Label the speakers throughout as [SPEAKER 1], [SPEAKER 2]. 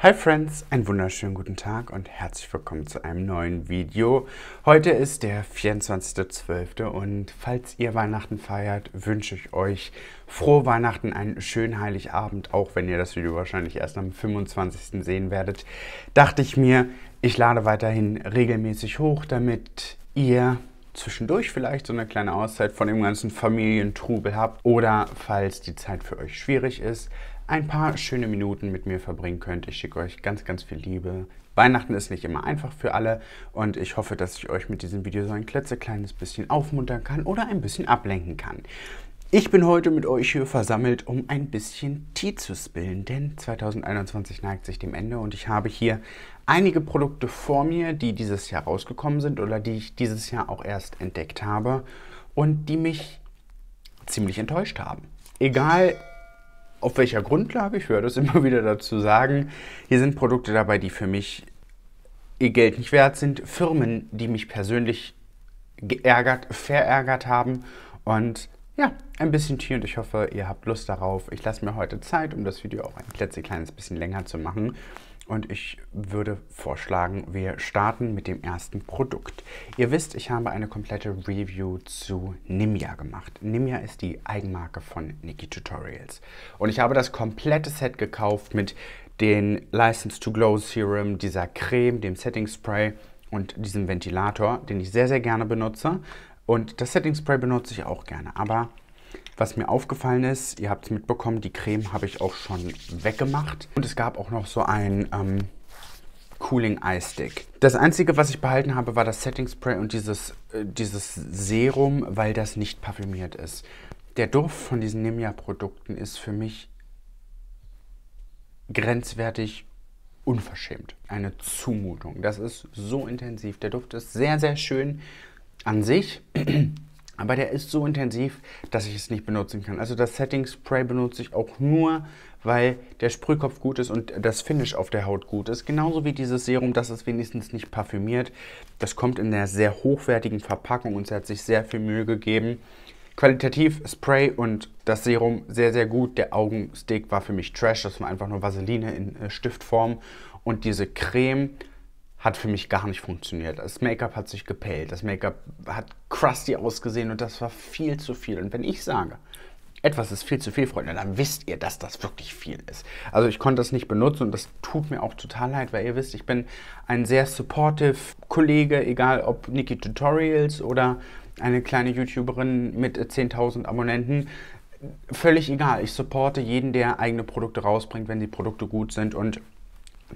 [SPEAKER 1] Hi Friends, einen wunderschönen guten Tag und herzlich willkommen zu einem neuen Video. Heute ist der 24.12. und falls ihr Weihnachten feiert, wünsche ich euch frohe Weihnachten, einen schönen Heiligabend, auch wenn ihr das Video wahrscheinlich erst am 25. sehen werdet. Dachte ich mir, ich lade weiterhin regelmäßig hoch, damit ihr zwischendurch vielleicht so eine kleine Auszeit von dem ganzen Familientrubel habt oder falls die Zeit für euch schwierig ist, ein paar schöne Minuten mit mir verbringen könnt. Ich schicke euch ganz, ganz viel Liebe. Weihnachten ist nicht immer einfach für alle und ich hoffe, dass ich euch mit diesem Video so ein klitzekleines bisschen aufmuntern kann oder ein bisschen ablenken kann. Ich bin heute mit euch hier versammelt, um ein bisschen Tee zu spillen, denn 2021 neigt sich dem Ende und ich habe hier einige Produkte vor mir, die dieses Jahr rausgekommen sind oder die ich dieses Jahr auch erst entdeckt habe und die mich ziemlich enttäuscht haben. Egal auf welcher Grundlage, ich höre das immer wieder dazu sagen, hier sind Produkte dabei, die für mich ihr Geld nicht wert sind, Firmen, die mich persönlich geärgert, verärgert haben und ja, ein bisschen Tee und ich hoffe, ihr habt Lust darauf. Ich lasse mir heute Zeit, um das Video auch ein klitzekleines bisschen länger zu machen und ich würde vorschlagen, wir starten mit dem ersten Produkt. Ihr wisst, ich habe eine komplette Review zu Nimia gemacht. Nimia ist die Eigenmarke von Niki Tutorials und ich habe das komplette Set gekauft mit den License to Glow Serum, dieser Creme, dem Setting Spray und diesem Ventilator, den ich sehr, sehr gerne benutze. Und das Setting Spray benutze ich auch gerne, aber was mir aufgefallen ist, ihr habt es mitbekommen, die Creme habe ich auch schon weggemacht. Und es gab auch noch so ein ähm, Cooling Eye Stick. Das Einzige, was ich behalten habe, war das Setting Spray und dieses, äh, dieses Serum, weil das nicht parfümiert ist. Der Duft von diesen Nimia-Produkten ist für mich grenzwertig unverschämt. Eine Zumutung. Das ist so intensiv. Der Duft ist sehr, sehr schön an sich. Aber der ist so intensiv, dass ich es nicht benutzen kann. Also das Setting Spray benutze ich auch nur, weil der Sprühkopf gut ist und das Finish auf der Haut gut ist. Genauso wie dieses Serum, das ist wenigstens nicht parfümiert. Das kommt in einer sehr hochwertigen Verpackung und es hat sich sehr viel Mühe gegeben. Qualitativ Spray und das Serum sehr, sehr gut. Der Augenstick war für mich Trash. Das war einfach nur Vaseline in äh, Stiftform. Und diese Creme hat für mich gar nicht funktioniert. Das Make-up hat sich gepellt, das Make-up hat crusty ausgesehen und das war viel zu viel. Und wenn ich sage, etwas ist viel zu viel, Freunde, dann wisst ihr, dass das wirklich viel ist. Also ich konnte das nicht benutzen und das tut mir auch total leid, weil ihr wisst, ich bin ein sehr supportive Kollege, egal ob Niki Tutorials oder eine kleine YouTuberin mit 10.000 Abonnenten. Völlig egal, ich supporte jeden, der eigene Produkte rausbringt, wenn die Produkte gut sind und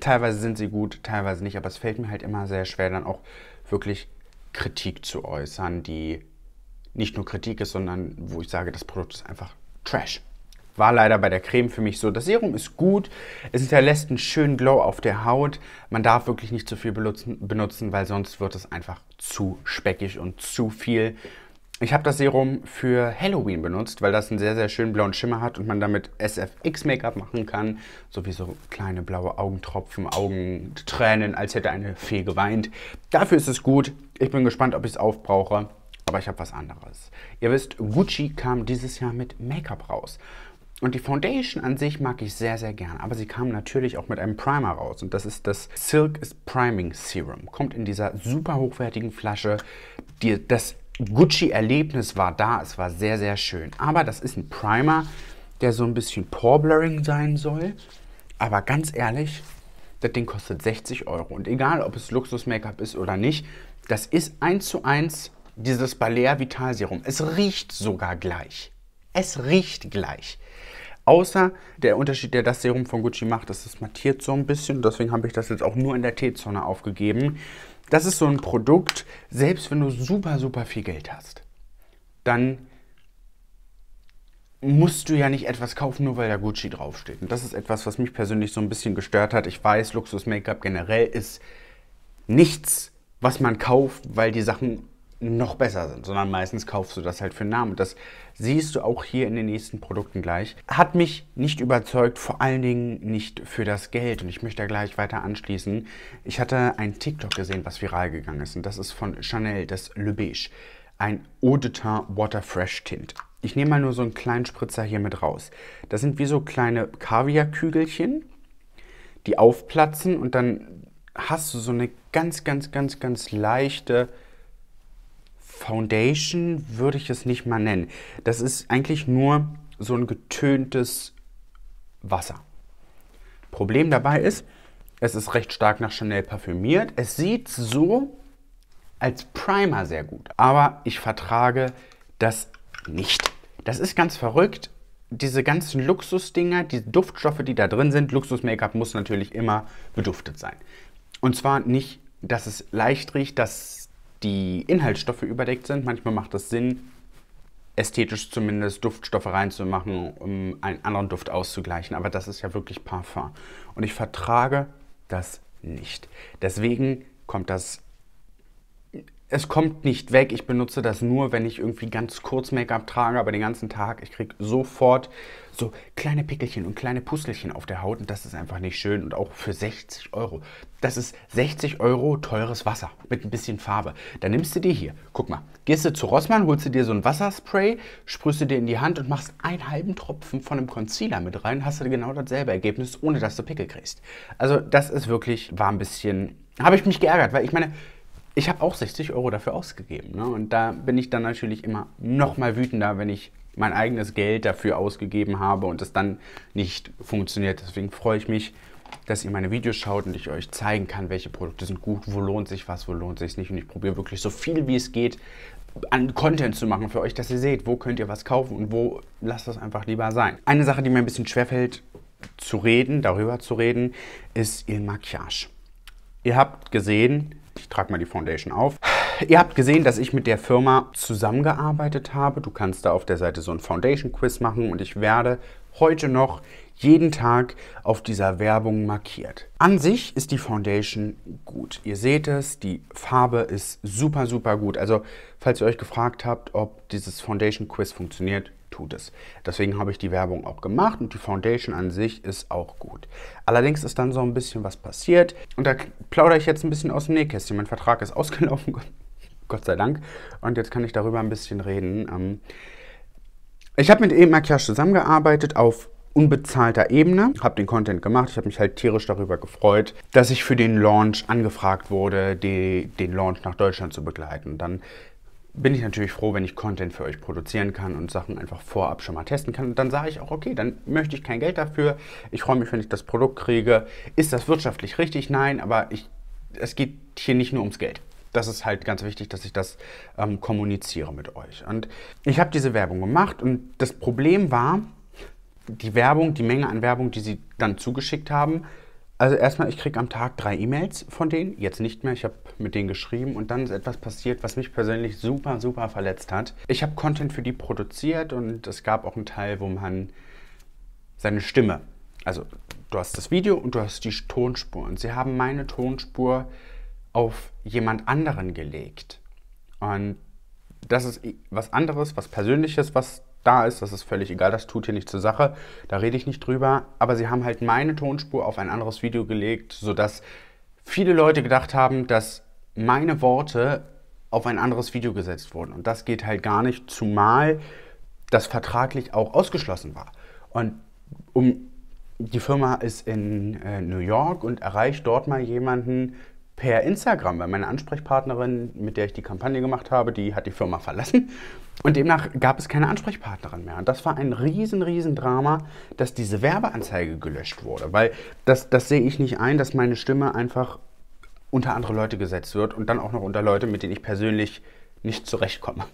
[SPEAKER 1] Teilweise sind sie gut, teilweise nicht, aber es fällt mir halt immer sehr schwer, dann auch wirklich Kritik zu äußern, die nicht nur Kritik ist, sondern wo ich sage, das Produkt ist einfach Trash. War leider bei der Creme für mich so. Das Serum ist gut, es hinterlässt einen schönen Glow auf der Haut. Man darf wirklich nicht zu viel benutzen, benutzen weil sonst wird es einfach zu speckig und zu viel. Ich habe das Serum für Halloween benutzt, weil das einen sehr, sehr schönen blauen Schimmer hat und man damit SFX-Make-up machen kann. so kleine blaue Augentropfen, Augentränen, als hätte eine Fee geweint. Dafür ist es gut. Ich bin gespannt, ob ich es aufbrauche. Aber ich habe was anderes. Ihr wisst, Gucci kam dieses Jahr mit Make-up raus. Und die Foundation an sich mag ich sehr, sehr gern. Aber sie kam natürlich auch mit einem Primer raus. Und das ist das Silk is Priming Serum. Kommt in dieser super hochwertigen Flasche. Die, das Gucci-Erlebnis war da. Es war sehr, sehr schön. Aber das ist ein Primer, der so ein bisschen Pore-Blurring sein soll. Aber ganz ehrlich, das Ding kostet 60 Euro. Und egal, ob es Luxus-Make-up ist oder nicht, das ist eins zu eins dieses Balea Vital Serum. Es riecht sogar gleich. Es riecht gleich. Außer der Unterschied, der das Serum von Gucci macht, das ist mattiert so ein bisschen. Deswegen habe ich das jetzt auch nur in der T-Zone aufgegeben das ist so ein Produkt, selbst wenn du super, super viel Geld hast, dann musst du ja nicht etwas kaufen, nur weil da Gucci draufsteht. Und das ist etwas, was mich persönlich so ein bisschen gestört hat. Ich weiß, Luxus-Make-up generell ist nichts, was man kauft, weil die Sachen noch besser sind, sondern meistens kaufst du das halt für einen Namen. Das siehst du auch hier in den nächsten Produkten gleich. Hat mich nicht überzeugt, vor allen Dingen nicht für das Geld. Und ich möchte da gleich weiter anschließen. Ich hatte ein TikTok gesehen, was viral gegangen ist. Und das ist von Chanel, das Le Beige. Ein Eau de Teint Water Fresh Tint. Ich nehme mal nur so einen kleinen Spritzer hier mit raus. Das sind wie so kleine Kaviarkügelchen, die aufplatzen und dann hast du so eine ganz, ganz, ganz, ganz leichte Foundation würde ich es nicht mal nennen. Das ist eigentlich nur so ein getöntes Wasser. Problem dabei ist, es ist recht stark nach Chanel parfümiert. Es sieht so als Primer sehr gut, aber ich vertrage das nicht. Das ist ganz verrückt. Diese ganzen Luxusdinger, die Duftstoffe, die da drin sind, Luxus-Make-up muss natürlich immer beduftet sein. Und zwar nicht, dass es leicht riecht, dass die Inhaltsstoffe überdeckt sind. Manchmal macht es Sinn, ästhetisch zumindest Duftstoffe reinzumachen, um einen anderen Duft auszugleichen. Aber das ist ja wirklich Parfum. Und ich vertrage das nicht. Deswegen kommt das es kommt nicht weg. Ich benutze das nur, wenn ich irgendwie ganz kurz Make-up trage, aber den ganzen Tag. Ich kriege sofort so kleine Pickelchen und kleine Pustelchen auf der Haut und das ist einfach nicht schön. Und auch für 60 Euro. Das ist 60 Euro teures Wasser mit ein bisschen Farbe. Dann nimmst du dir hier, guck mal, gehst du zu Rossmann, holst du dir so ein Wasserspray, sprühst du dir in die Hand und machst einen halben Tropfen von einem Concealer mit rein, hast du genau dasselbe Ergebnis, ohne dass du Pickel kriegst. Also das ist wirklich, war ein bisschen, habe ich mich geärgert, weil ich meine, ich habe auch 60 Euro dafür ausgegeben. Ne? Und da bin ich dann natürlich immer noch mal wütender, wenn ich mein eigenes Geld dafür ausgegeben habe und es dann nicht funktioniert. Deswegen freue ich mich, dass ihr meine Videos schaut und ich euch zeigen kann, welche Produkte sind gut, wo lohnt sich was, wo lohnt sich nicht. Und ich probiere wirklich so viel wie es geht an Content zu machen für euch, dass ihr seht, wo könnt ihr was kaufen und wo lasst das einfach lieber sein. Eine Sache, die mir ein bisschen schwerfällt zu reden, darüber zu reden, ist ihr Maquillage. Ihr habt gesehen, ich trage mal die Foundation auf. Ihr habt gesehen, dass ich mit der Firma zusammengearbeitet habe. Du kannst da auf der Seite so ein Foundation-Quiz machen und ich werde heute noch jeden Tag auf dieser Werbung markiert. An sich ist die Foundation gut. Ihr seht es, die Farbe ist super, super gut. Also falls ihr euch gefragt habt, ob dieses Foundation Quiz funktioniert, tut es. Deswegen habe ich die Werbung auch gemacht und die Foundation an sich ist auch gut. Allerdings ist dann so ein bisschen was passiert und da plaudere ich jetzt ein bisschen aus dem Nähkästchen. Mein Vertrag ist ausgelaufen, Gott sei Dank. Und jetzt kann ich darüber ein bisschen reden. Ähm, ich habe mit eben Makiage zusammengearbeitet auf unbezahlter Ebene, habe den Content gemacht. Ich habe mich halt tierisch darüber gefreut, dass ich für den Launch angefragt wurde, die, den Launch nach Deutschland zu begleiten. Dann bin ich natürlich froh, wenn ich Content für euch produzieren kann und Sachen einfach vorab schon mal testen kann. Und dann sage ich auch, okay, dann möchte ich kein Geld dafür. Ich freue mich, wenn ich das Produkt kriege. Ist das wirtschaftlich richtig? Nein, aber ich, es geht hier nicht nur ums Geld. Das ist halt ganz wichtig, dass ich das ähm, kommuniziere mit euch. Und ich habe diese Werbung gemacht und das Problem war, die Werbung, die Menge an Werbung, die sie dann zugeschickt haben, also erstmal, ich kriege am Tag drei E-Mails von denen, jetzt nicht mehr, ich habe mit denen geschrieben und dann ist etwas passiert, was mich persönlich super, super verletzt hat. Ich habe Content für die produziert und es gab auch einen Teil, wo man seine Stimme, also du hast das Video und du hast die Tonspur und sie haben meine Tonspur auf jemand anderen gelegt. Und das ist was anderes, was Persönliches, was da ist, das ist völlig egal, das tut hier nicht zur Sache, da rede ich nicht drüber, aber sie haben halt meine Tonspur auf ein anderes Video gelegt, sodass viele Leute gedacht haben, dass meine Worte auf ein anderes Video gesetzt wurden und das geht halt gar nicht, zumal das vertraglich auch ausgeschlossen war. Und um die Firma ist in äh, New York und erreicht dort mal jemanden, Per Instagram, weil meine Ansprechpartnerin, mit der ich die Kampagne gemacht habe, die hat die Firma verlassen. Und demnach gab es keine Ansprechpartnerin mehr. Und das war ein riesen, riesen Drama, dass diese Werbeanzeige gelöscht wurde. Weil das, das sehe ich nicht ein, dass meine Stimme einfach unter andere Leute gesetzt wird und dann auch noch unter Leute, mit denen ich persönlich nicht zurechtkomme.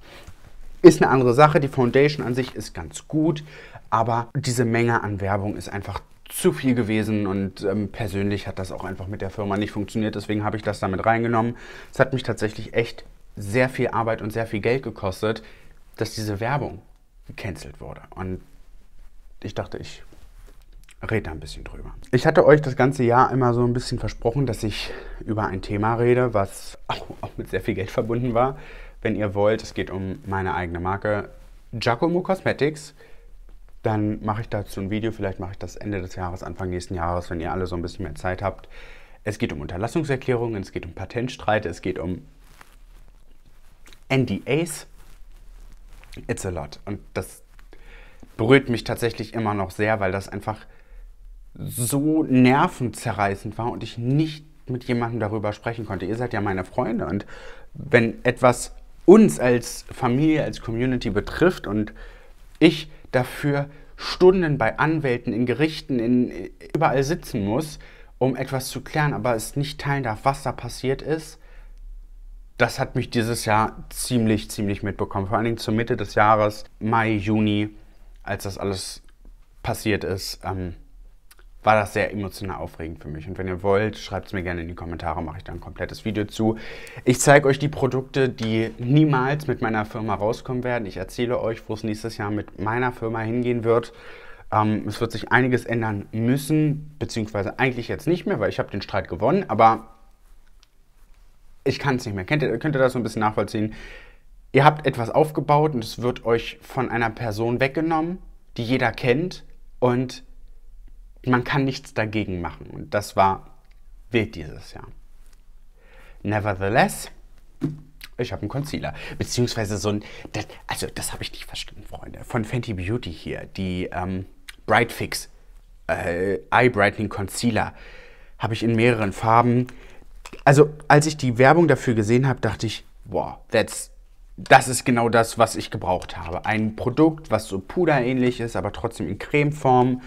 [SPEAKER 1] Ist eine andere Sache. Die Foundation an sich ist ganz gut, aber diese Menge an Werbung ist einfach zu viel gewesen und ähm, persönlich hat das auch einfach mit der Firma nicht funktioniert. Deswegen habe ich das damit reingenommen. Es hat mich tatsächlich echt sehr viel Arbeit und sehr viel Geld gekostet, dass diese Werbung gecancelt wurde. Und ich dachte, ich rede da ein bisschen drüber. Ich hatte euch das ganze Jahr immer so ein bisschen versprochen, dass ich über ein Thema rede, was auch, auch mit sehr viel Geld verbunden war. Wenn ihr wollt, es geht um meine eigene Marke Giacomo Cosmetics dann mache ich dazu ein Video. Vielleicht mache ich das Ende des Jahres, Anfang nächsten Jahres, wenn ihr alle so ein bisschen mehr Zeit habt. Es geht um Unterlassungserklärungen, es geht um Patentstreite, es geht um NDAs. It's a lot. Und das berührt mich tatsächlich immer noch sehr, weil das einfach so nervenzerreißend war und ich nicht mit jemandem darüber sprechen konnte. Ihr seid ja meine Freunde und wenn etwas uns als Familie, als Community betrifft und ich dafür Stunden bei Anwälten, in Gerichten, in, überall sitzen muss, um etwas zu klären, aber es nicht teilen darf, was da passiert ist, das hat mich dieses Jahr ziemlich, ziemlich mitbekommen. Vor allen Dingen zur Mitte des Jahres, Mai, Juni, als das alles passiert ist. Ähm, war das sehr emotional aufregend für mich. Und wenn ihr wollt, schreibt es mir gerne in die Kommentare, mache ich da ein komplettes Video zu. Ich zeige euch die Produkte, die niemals mit meiner Firma rauskommen werden. Ich erzähle euch, wo es nächstes Jahr mit meiner Firma hingehen wird. Ähm, es wird sich einiges ändern müssen, beziehungsweise eigentlich jetzt nicht mehr, weil ich habe den Streit gewonnen, aber ich kann es nicht mehr. Kennt ihr, könnt ihr das so ein bisschen nachvollziehen? Ihr habt etwas aufgebaut und es wird euch von einer Person weggenommen, die jeder kennt und man kann nichts dagegen machen. Und das war wild dieses Jahr. Nevertheless, ich habe einen Concealer. Beziehungsweise so ein. Das, also, das habe ich nicht verstanden, Freunde. Von Fenty Beauty hier, die ähm, Bright Fix äh, Eye Brightening Concealer. Habe ich in mehreren Farben. Also, als ich die Werbung dafür gesehen habe, dachte ich, wow, that's. Das ist genau das, was ich gebraucht habe. Ein Produkt, was so puderähnlich ist, aber trotzdem in Cremeform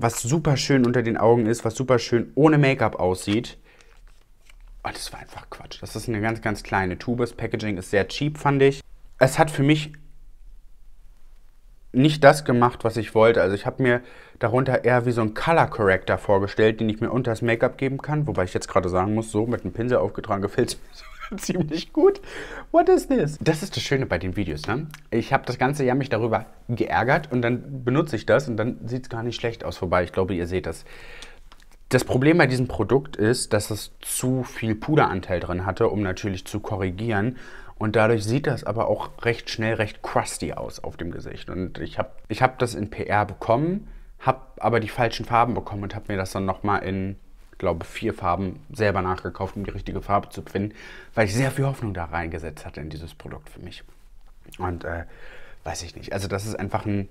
[SPEAKER 1] was super schön unter den Augen ist, was super schön ohne Make-up aussieht. Oh, das war einfach Quatsch. Das ist eine ganz, ganz kleine Tube. Das Packaging ist sehr cheap, fand ich. Es hat für mich nicht das gemacht, was ich wollte. Also ich habe mir darunter eher wie so einen Color Corrector vorgestellt, den ich mir unter das Make-up geben kann. Wobei ich jetzt gerade sagen muss, so mit einem Pinsel aufgetragen gefällt es mir so ziemlich gut. What is this? Das ist das Schöne bei den Videos, ne? Ich habe das ganze Jahr mich darüber geärgert und dann benutze ich das und dann sieht es gar nicht schlecht aus. Vorbei, ich glaube, ihr seht das. Das Problem bei diesem Produkt ist, dass es zu viel Puderanteil drin hatte, um natürlich zu korrigieren. Und dadurch sieht das aber auch recht schnell recht crusty aus auf dem Gesicht. Und ich habe ich hab das in PR bekommen, habe aber die falschen Farben bekommen und habe mir das dann nochmal in glaube, vier Farben selber nachgekauft, um die richtige Farbe zu finden, weil ich sehr viel Hoffnung da reingesetzt hatte in dieses Produkt für mich. Und äh, weiß ich nicht. Also das ist einfach ein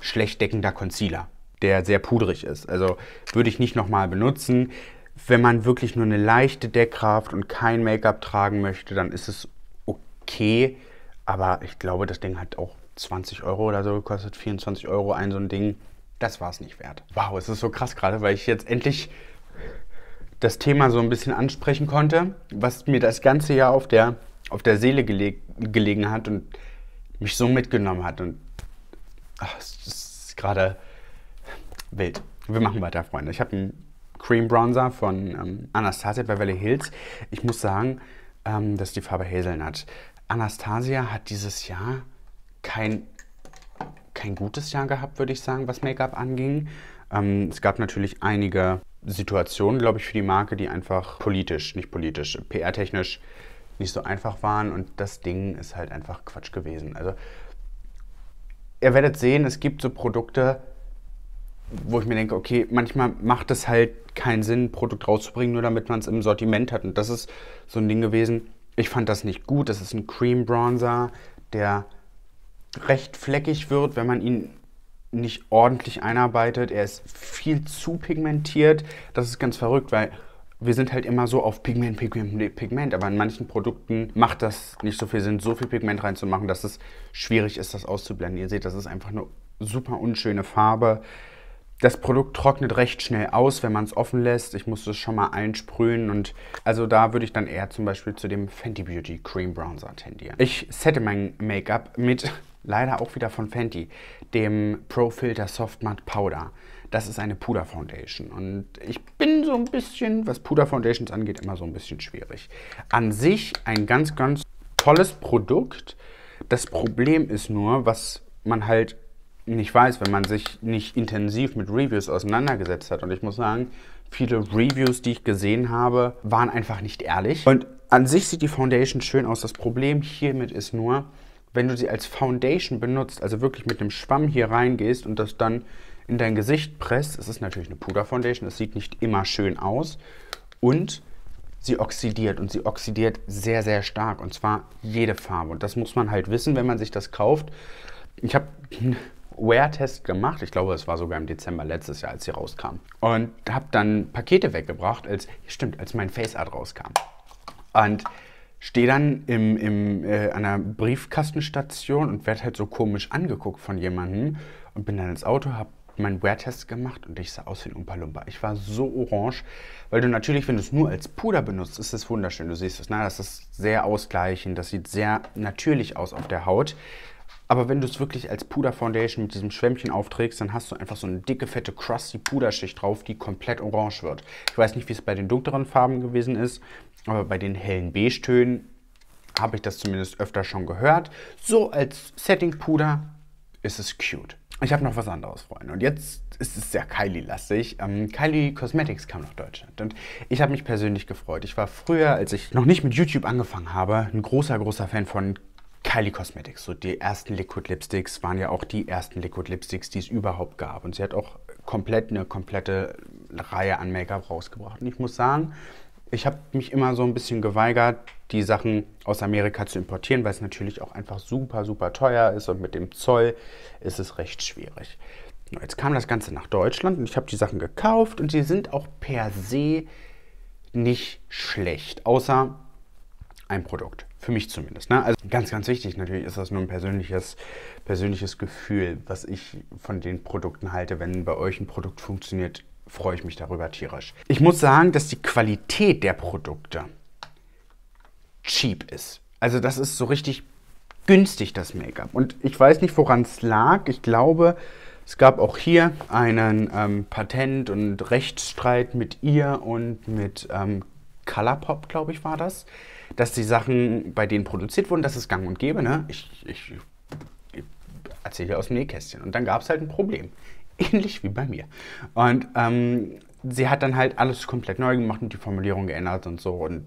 [SPEAKER 1] schlecht deckender Concealer, der sehr pudrig ist. Also würde ich nicht nochmal benutzen. Wenn man wirklich nur eine leichte Deckkraft und kein Make-up tragen möchte, dann ist es okay. Aber ich glaube, das Ding hat auch 20 Euro oder so gekostet. 24 Euro ein so ein Ding. Das war es nicht wert. Wow, es ist so krass gerade, weil ich jetzt endlich das Thema so ein bisschen ansprechen konnte, was mir das ganze Jahr auf der, auf der Seele gele gelegen hat und mich so mitgenommen hat. Und ach, es ist gerade wild. Wir machen weiter, Freunde. Ich habe einen Cream Bronzer von ähm, Anastasia Beverly Hills. Ich muss sagen, ähm, dass die Farbe Hazelnut. Anastasia hat dieses Jahr kein, kein gutes Jahr gehabt, würde ich sagen, was Make-up anging. Ähm, es gab natürlich einige Situationen, glaube ich, für die Marke, die einfach politisch, nicht politisch, PR-technisch nicht so einfach waren. Und das Ding ist halt einfach Quatsch gewesen. Also, ihr werdet sehen, es gibt so Produkte, wo ich mir denke, okay, manchmal macht es halt keinen Sinn, ein Produkt rauszubringen, nur damit man es im Sortiment hat. Und das ist so ein Ding gewesen. Ich fand das nicht gut. Das ist ein Cream Bronzer, der recht fleckig wird, wenn man ihn nicht ordentlich einarbeitet. Er ist viel zu pigmentiert. Das ist ganz verrückt, weil wir sind halt immer so auf Pigment, Pigment, Pigment. Aber in manchen Produkten macht das nicht so viel Sinn, so viel Pigment reinzumachen, dass es schwierig ist, das auszublenden. Ihr seht, das ist einfach eine super unschöne Farbe. Das Produkt trocknet recht schnell aus, wenn man es offen lässt. Ich musste es schon mal einsprühen und also da würde ich dann eher zum Beispiel zu dem Fenty Beauty Cream Bronzer tendieren. Ich sette mein Make-up mit leider auch wieder von Fenty dem Pro Filter Soft Matte Powder. Das ist eine Puder Foundation und ich bin so ein bisschen, was Puder Foundations angeht, immer so ein bisschen schwierig. An sich ein ganz, ganz tolles Produkt. Das Problem ist nur, was man halt nicht weiß, wenn man sich nicht intensiv mit Reviews auseinandergesetzt hat. Und ich muss sagen, viele Reviews, die ich gesehen habe, waren einfach nicht ehrlich. Und an sich sieht die Foundation schön aus. Das Problem hiermit ist nur, wenn du sie als Foundation benutzt, also wirklich mit einem Schwamm hier reingehst und das dann in dein Gesicht presst, es ist natürlich eine Puderfoundation, es sieht nicht immer schön aus und sie oxidiert und sie oxidiert sehr, sehr stark und zwar jede Farbe und das muss man halt wissen, wenn man sich das kauft. Ich habe einen Wear-Test gemacht, ich glaube, es war sogar im Dezember letztes Jahr, als sie rauskam und habe dann Pakete weggebracht, als, stimmt, als mein Face Art rauskam. Und stehe dann im, im, äh, an einer Briefkastenstation und werde halt so komisch angeguckt von jemandem und bin dann ins Auto, habe meinen Wear-Test gemacht und ich sah aus wie ein Umpa Lumpa. Ich war so orange, weil du natürlich, wenn du es nur als Puder benutzt, ist es wunderschön. Du siehst es, na, ne? das ist sehr ausgleichend, das sieht sehr natürlich aus auf der Haut. Aber wenn du es wirklich als Puder-Foundation mit diesem Schwämmchen aufträgst, dann hast du einfach so eine dicke, fette, crusty Puderschicht drauf, die komplett orange wird. Ich weiß nicht, wie es bei den dunkleren Farben gewesen ist aber bei den hellen Beige-Tönen habe ich das zumindest öfter schon gehört. So als Setting-Puder ist es cute. Ich habe noch was anderes, Freunde. Und jetzt ist es sehr Kylie-lastig. Ähm, Kylie Cosmetics kam nach Deutschland. Und ich habe mich persönlich gefreut. Ich war früher, als ich noch nicht mit YouTube angefangen habe, ein großer, großer Fan von Kylie Cosmetics. So die ersten Liquid Lipsticks waren ja auch die ersten Liquid Lipsticks, die es überhaupt gab. Und sie hat auch komplett eine komplette Reihe an Make-up rausgebracht. Und ich muss sagen, ich habe mich immer so ein bisschen geweigert, die Sachen aus Amerika zu importieren, weil es natürlich auch einfach super, super teuer ist und mit dem Zoll ist es recht schwierig. Jetzt kam das Ganze nach Deutschland und ich habe die Sachen gekauft und sie sind auch per se nicht schlecht, außer ein Produkt. Für mich zumindest. Ne? Also ganz, ganz wichtig natürlich ist das nur ein persönliches, persönliches Gefühl, was ich von den Produkten halte. Wenn bei euch ein Produkt funktioniert, freue ich mich darüber tierisch. Ich muss sagen, dass die Qualität der Produkte cheap ist. Also das ist so richtig günstig, das Make-up. Und ich weiß nicht, woran es lag. Ich glaube, es gab auch hier einen ähm, Patent- und Rechtsstreit mit ihr und mit ähm, Colourpop, glaube ich, war das, dass die Sachen bei denen produziert wurden, dass es gang und gäbe. Ne? Ich, ich, ich erzähle aus dem Nähkästchen. Und dann gab es halt ein Problem. Ähnlich wie bei mir. Und ähm, sie hat dann halt alles komplett neu gemacht und die Formulierung geändert und so und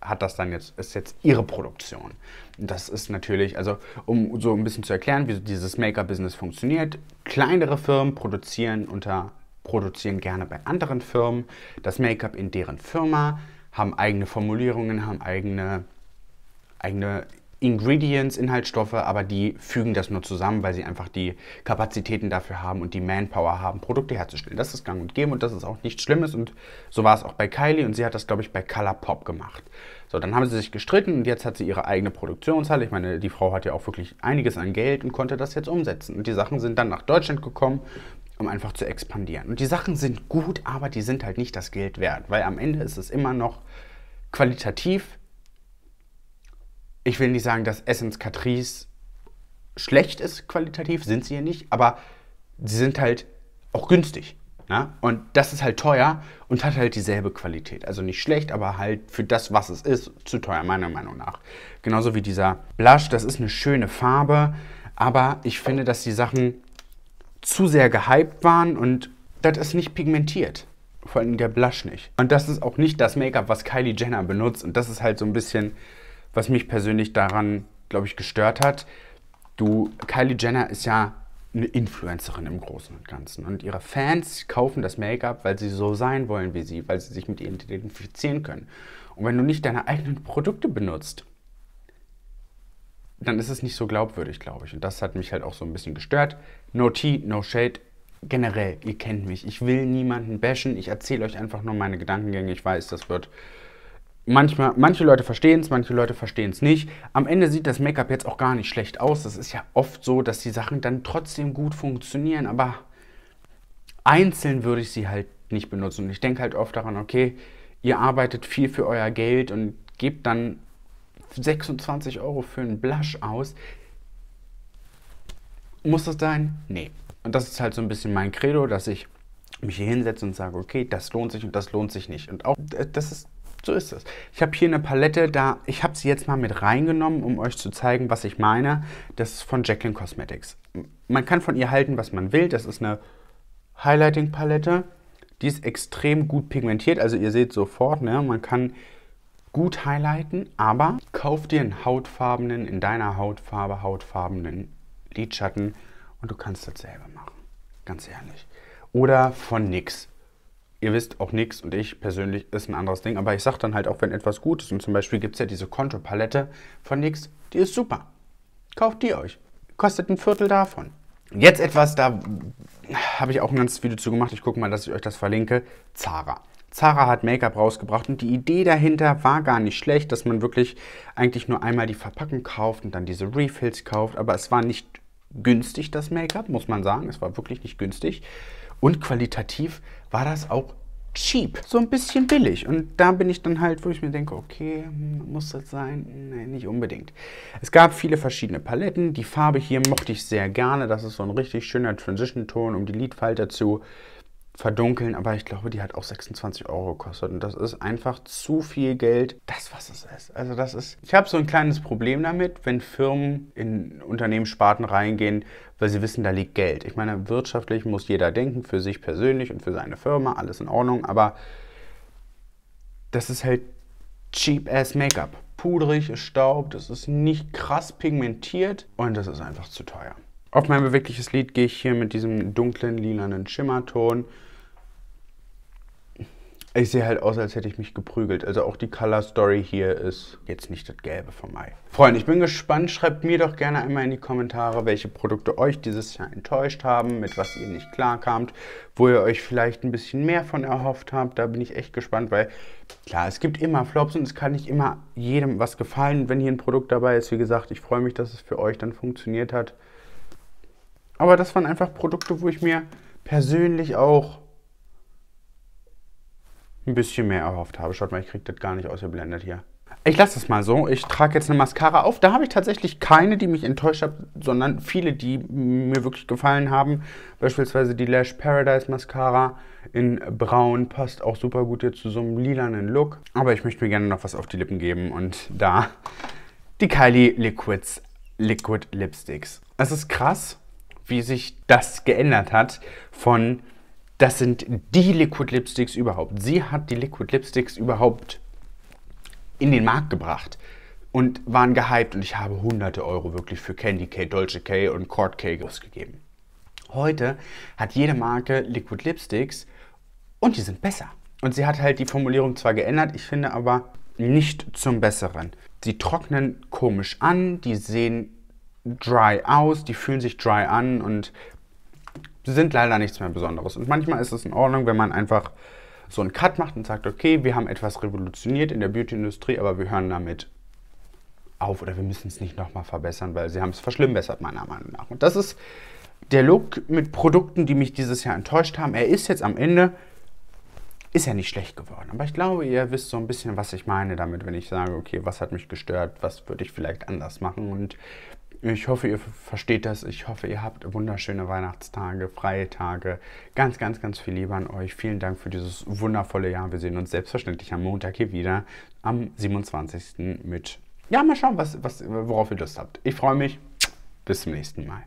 [SPEAKER 1] hat das dann jetzt, ist jetzt ihre Produktion. das ist natürlich, also um so ein bisschen zu erklären, wie dieses make up business funktioniert, kleinere Firmen produzieren unter, produzieren gerne bei anderen Firmen das Make-up in deren Firma, haben eigene Formulierungen, haben eigene, eigene Ingredients, Inhaltsstoffe, aber die fügen das nur zusammen, weil sie einfach die Kapazitäten dafür haben und die Manpower haben, Produkte herzustellen. Das ist gang und gäbe und das ist auch nichts Schlimmes und so war es auch bei Kylie und sie hat das, glaube ich, bei Colourpop gemacht. So, dann haben sie sich gestritten und jetzt hat sie ihre eigene Produktionshalle. Ich meine, die Frau hat ja auch wirklich einiges an Geld und konnte das jetzt umsetzen. Und die Sachen sind dann nach Deutschland gekommen, um einfach zu expandieren. Und die Sachen sind gut, aber die sind halt nicht das Geld wert, weil am Ende ist es immer noch qualitativ ich will nicht sagen, dass Essence Catrice schlecht ist qualitativ, sind sie ja nicht, aber sie sind halt auch günstig. Ne? Und das ist halt teuer und hat halt dieselbe Qualität. Also nicht schlecht, aber halt für das, was es ist, zu teuer, meiner Meinung nach. Genauso wie dieser Blush, das ist eine schöne Farbe, aber ich finde, dass die Sachen zu sehr gehypt waren und das ist nicht pigmentiert. Vor allem der Blush nicht. Und das ist auch nicht das Make-up, was Kylie Jenner benutzt. Und das ist halt so ein bisschen, was mich persönlich daran, glaube ich, gestört hat. Du, Kylie Jenner ist ja eine Influencerin im Großen und Ganzen. Und ihre Fans kaufen das Make-up, weil sie so sein wollen wie sie, weil sie sich mit ihr identifizieren können. Und wenn du nicht deine eigenen Produkte benutzt, dann ist es nicht so glaubwürdig, glaube ich. Und das hat mich halt auch so ein bisschen gestört. No tea, no shade. Generell, ihr kennt mich. Ich will niemanden bashen. Ich erzähle euch einfach nur meine Gedankengänge. Ich weiß, das wird manchmal, manche Leute verstehen es, manche Leute verstehen es nicht. Am Ende sieht das Make-up jetzt auch gar nicht schlecht aus. Das ist ja oft so, dass die Sachen dann trotzdem gut funktionieren, aber einzeln würde ich sie halt nicht benutzen. Und ich denke halt oft daran, okay, ihr arbeitet viel für euer Geld und gebt dann 26 Euro für einen Blush aus. Muss das sein? Nee. Und das ist halt so ein bisschen mein Credo, dass ich mich hier hinsetze und sage, okay, das lohnt sich und das lohnt sich nicht. Und auch äh, das ist so ist es. Ich habe hier eine Palette, da ich habe sie jetzt mal mit reingenommen, um euch zu zeigen, was ich meine. Das ist von Jacqueline Cosmetics. Man kann von ihr halten, was man will. Das ist eine Highlighting-Palette. Die ist extrem gut pigmentiert. Also ihr seht sofort, ne, man kann gut highlighten, aber kauf dir einen hautfarbenen, in deiner Hautfarbe hautfarbenen Lidschatten und du kannst das selber machen. Ganz ehrlich. Oder von NYX ihr wisst auch nichts und ich persönlich ist ein anderes Ding. Aber ich sage dann halt auch, wenn etwas gut ist. Und zum Beispiel gibt es ja diese Kontopalette von nix, die ist super. Kauft die euch. Kostet ein Viertel davon. Jetzt etwas, da habe ich auch ein ganzes Video zu gemacht. Ich gucke mal, dass ich euch das verlinke. Zara. Zara hat Make-up rausgebracht und die Idee dahinter war gar nicht schlecht, dass man wirklich eigentlich nur einmal die Verpackung kauft und dann diese Refills kauft. Aber es war nicht günstig, das Make-up, muss man sagen. Es war wirklich nicht günstig. Und qualitativ war das auch cheap, so ein bisschen billig. Und da bin ich dann halt, wo ich mir denke, okay, muss das sein? Nein, nicht unbedingt. Es gab viele verschiedene Paletten. Die Farbe hier mochte ich sehr gerne. Das ist so ein richtig schöner Transition-Ton um die Lidfalte zu verdunkeln, aber ich glaube, die hat auch 26 Euro gekostet. Und das ist einfach zu viel Geld, das, was es ist. Also das ist, ich habe so ein kleines Problem damit, wenn Firmen in Unternehmenssparten reingehen, weil sie wissen, da liegt Geld. Ich meine, wirtschaftlich muss jeder denken, für sich persönlich und für seine Firma, alles in Ordnung, aber das ist halt cheap-ass Make-up. Pudrig, es staubt, es ist nicht krass pigmentiert und das ist einfach zu teuer. Auf mein bewegliches Lied gehe ich hier mit diesem dunklen lilanen Schimmerton ich sehe halt aus, als hätte ich mich geprügelt. Also auch die Color Story hier ist jetzt nicht das Gelbe vom Ei. Freunde, ich bin gespannt. Schreibt mir doch gerne einmal in die Kommentare, welche Produkte euch dieses Jahr enttäuscht haben, mit was ihr nicht klarkamt, wo ihr euch vielleicht ein bisschen mehr von erhofft habt. Da bin ich echt gespannt, weil klar, es gibt immer Flops und es kann nicht immer jedem was gefallen, wenn hier ein Produkt dabei ist. Wie gesagt, ich freue mich, dass es für euch dann funktioniert hat. Aber das waren einfach Produkte, wo ich mir persönlich auch ein bisschen mehr erhofft habe. Schaut mal, ich kriege das gar nicht ausgeblendet hier. Ich lasse es mal so. Ich trage jetzt eine Mascara auf. Da habe ich tatsächlich keine, die mich enttäuscht hat, sondern viele, die mir wirklich gefallen haben. Beispielsweise die Lash Paradise Mascara in Braun passt auch super gut hier zu so einem lilanen Look. Aber ich möchte mir gerne noch was auf die Lippen geben und da die Kylie Liquids Liquid Lipsticks. Es ist krass, wie sich das geändert hat von das sind die Liquid Lipsticks überhaupt. Sie hat die Liquid Lipsticks überhaupt in den Markt gebracht und waren gehypt und ich habe hunderte Euro wirklich für Candy K, Dolce K und Court K ausgegeben. Heute hat jede Marke Liquid Lipsticks und die sind besser. Und sie hat halt die Formulierung zwar geändert, ich finde aber nicht zum Besseren. Sie trocknen komisch an, die sehen dry aus, die fühlen sich dry an und sind leider nichts mehr Besonderes. Und manchmal ist es in Ordnung, wenn man einfach so einen Cut macht und sagt, okay, wir haben etwas revolutioniert in der Beauty-Industrie, aber wir hören damit auf oder wir müssen es nicht nochmal verbessern, weil sie haben es verschlimmbessert, meiner Meinung nach. Und das ist der Look mit Produkten, die mich dieses Jahr enttäuscht haben. Er ist jetzt am Ende, ist ja nicht schlecht geworden. Aber ich glaube, ihr wisst so ein bisschen, was ich meine damit, wenn ich sage, okay, was hat mich gestört, was würde ich vielleicht anders machen. Und ich hoffe, ihr versteht das. Ich hoffe, ihr habt wunderschöne Weihnachtstage, freie Tage. Ganz, ganz, ganz viel Liebe an euch. Vielen Dank für dieses wundervolle Jahr. Wir sehen uns selbstverständlich am Montag hier wieder, am 27. mit. Ja, mal schauen, was, was, worauf ihr Lust habt. Ich freue mich. Bis zum nächsten Mal.